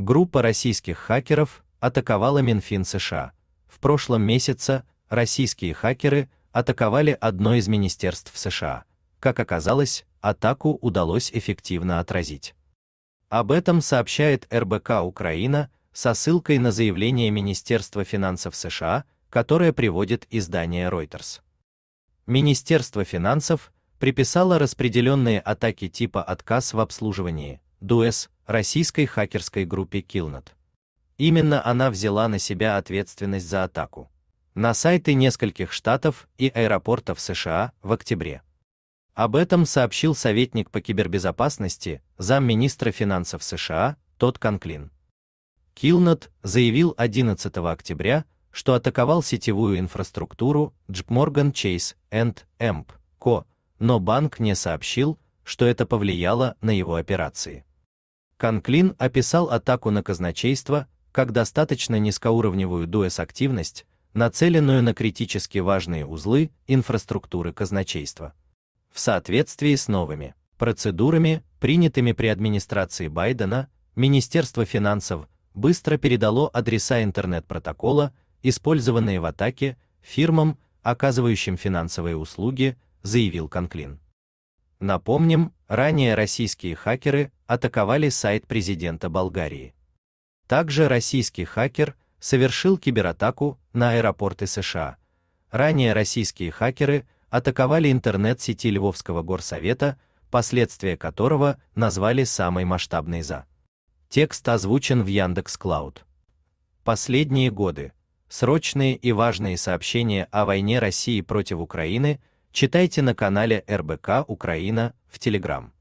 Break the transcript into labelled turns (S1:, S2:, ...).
S1: Группа российских хакеров атаковала Минфин США. В прошлом месяце российские хакеры атаковали одно из министерств США. Как оказалось, атаку удалось эффективно отразить. Об этом сообщает РБК Украина со ссылкой на заявление Министерства финансов США, которое приводит издание Reuters. Министерство финансов приписало распределенные атаки типа отказ в обслуживании Дуэс, российской хакерской группе Killnet. Именно она взяла на себя ответственность за атаку. На сайты нескольких штатов и аэропортов США в октябре. Об этом сообщил советник по кибербезопасности, замминистра финансов США, Тодд Конклин. Килнет заявил 11 октября, что атаковал сетевую инфраструктуру JPMorgan Chase and Emp Co, но банк не сообщил, что это повлияло на его операции. Конклин описал атаку на казначейство как достаточно низкоуровневую дуэс-активность, нацеленную на критически важные узлы инфраструктуры казначейства. В соответствии с новыми процедурами, принятыми при администрации Байдена, Министерство финансов быстро передало адреса интернет-протокола, использованные в атаке, фирмам, оказывающим финансовые услуги, заявил Конклин. Напомним, ранее российские хакеры атаковали сайт президента Болгарии. Также российский хакер совершил кибератаку на аэропорты США. Ранее российские хакеры атаковали интернет-сети Львовского горсовета, последствия которого назвали самой масштабной за. Текст озвучен в Яндекс Клауд. Последние годы срочные и важные сообщения о войне России против Украины читайте на канале РБК Украина в Телеграм.